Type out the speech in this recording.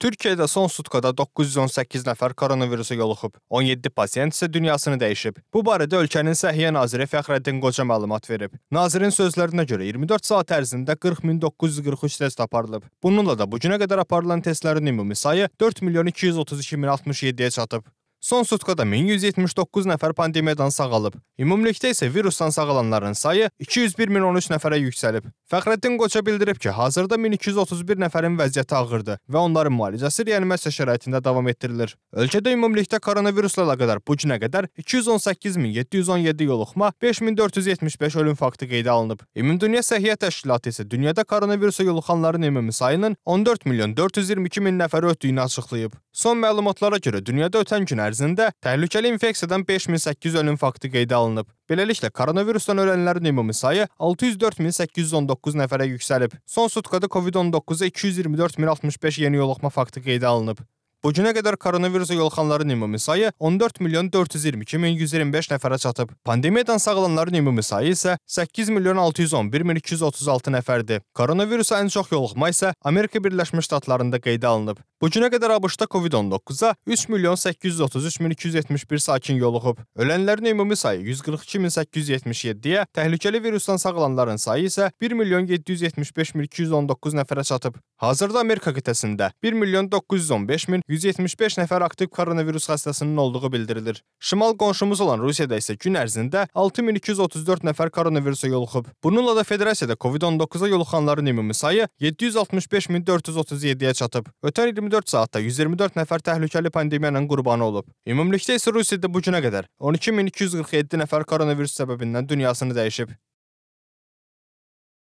Türkiyədə son sutkada 918 nəfər koronavirusa yoluxub, 17 pasiyent isə dünyasını dəyişib. Bu barədə ölkənin Səhiyyə naziri Fəxrəddin Qoca məlumat verib. Nazirin sözlərinə görə 24 saat ərzində 40943 test aparılıb. Bununla da bu günə qədər aparılan testlərin ümumi sayı 4 milyon 232 min 67-yə çatıb. Son sutkada 1179 nəfər pandemiyadan sağalıb. Ümumilikdə isə virusdan sağalanların sayı 201.013 nəfərə yüksəlib. Fəxrəddin Qoça bildirib ki, hazırda 1231 nəfərin vəziyyəti ağırdır və onların müalicəsi reanimasiya şəraitində davam etdirilir. Ölkədə ümumilikdə koronavirusla əlaqədar bu günə qədər 218717 yoluxma, 5475 ölüm faktı qeydə alınıb. Ümumdünya Səhiyyə Təşkilatı isə dünyada koronavirusa yoluxanların ümumi sayının 14 milyon 422 min nəfəri ötdüyünü açıqlayıb. Son məlumatlara görə dünyada ötən gün ərzində təhlükəli infeksiyadan 5800 ölüm faktı qeydə alınıb. Beləliklə, koronavirusdan ölənlərin ümumi sayı 604819 nəfərə yüksəlib. Son sutkada COVID-19-a 224065 yeni yoluxma faktı qeydə alınıb. Bu günə qədər koronavirusa yoluxanların ümumi sayı 14 milyon 422 min 125 nəfərə çatıb. Pandemiyadan sağalanların ümumi sayı isə 8 milyon 611 min 236 nəfərdir. Koronavirusa ən çox yoluxma isə Amerika Birləşmiş Ştatlarında qeydə alınıb. Bu günə qədər ABŞ-da COVID-19-a 3 milyon 833 min 271 sakin yoluğub. Ölənlərin ümumi sayı 142 min 877-yə, təhlükəli virusdan sağalanların sayı isə 1 milyon 775 min 219 nəfərə çatıb. Hazırda Amerika qitəsində 1 milyon 915 min 175 nəfər aktiv koronavirus xəstəsinin olduğu bildirilir. Şimal qonşumuz olan Rusiyada isə gün ərzində 6234 nəfər koronavirusa yoluxub. Bununla da Federasiyada COVID-19-a yoluxanların ümumi sayı 765437-yə çatıb. Ötən 20 24 saatda 124 nəfər təhlükəli pandemiya ilə qurbanı olub. Ümumilikdə isə Rusiyada bu günə qədər 12247 nəfər koronavirus səbəbindən dünyasını dəyişib.